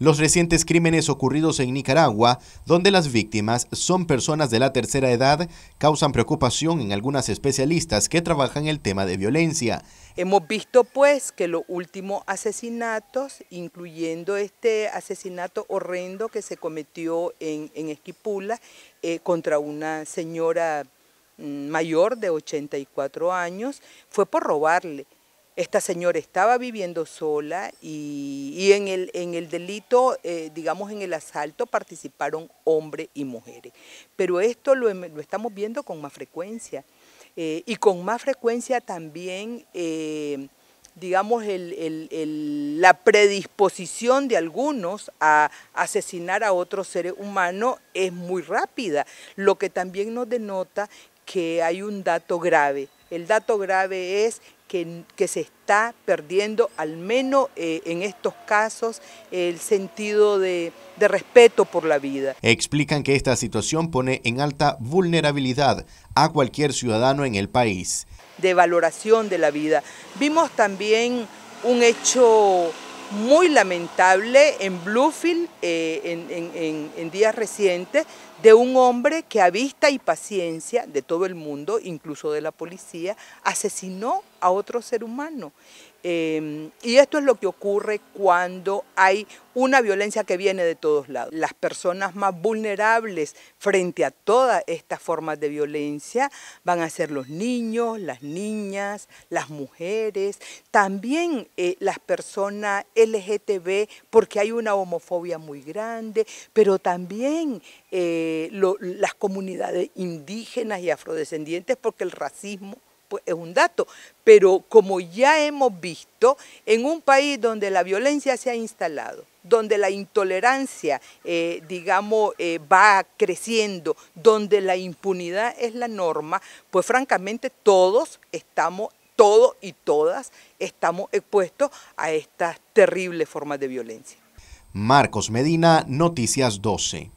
los recientes crímenes ocurridos en Nicaragua, donde las víctimas son personas de la tercera edad, causan preocupación en algunas especialistas que trabajan el tema de violencia. Hemos visto pues que los últimos asesinatos, incluyendo este asesinato horrendo que se cometió en, en Esquipula eh, contra una señora mm, mayor de 84 años, fue por robarle. Esta señora estaba viviendo sola y, en, el, delito, eh, digamos en el asalto, participaron hombres y mujeres. Pero esto lo, estamos viendo con más frecuencia. Eh, y con más frecuencia también, eh, digamos, la predisposición de algunos a asesinar a otro ser humano es muy rápida, lo que también nos denota que hay un dato grave el dato grave es que, se está perdiendo, al menos eh, en estos casos, el sentido de, de respeto por la vida. Explican que esta situación pone en alta vulnerabilidad a cualquier ciudadano en el país. De valoración de la vida. Vimos también un hecho muy lamentable en Bluefield eh, en, en, días recientes de un hombre que a vista y paciencia de todo el mundo, incluso de la policía, asesinó a otro ser humano. Em, y esto es lo que ocurre cuando hay una violencia que viene de todos lados. Las personas más vulnerables frente a todas estas formas de violencia van a ser los niños, las niñas, las mujeres, también eh, las personas LGTB, porque hay una homofobia muy grande, pero también eh, las comunidades indígenas y afrodescendientes, porque el racismo pues, es un dato. Pero como ya hemos visto, en un país donde la violencia se ha instalado, donde la intolerancia, eh, digamos, eh, va creciendo, donde la impunidad es la norma, pues francamente todos estamos, todos y todas estamos expuestos a estas terribles formas de violencia. Marcos Medina, Noticias 12.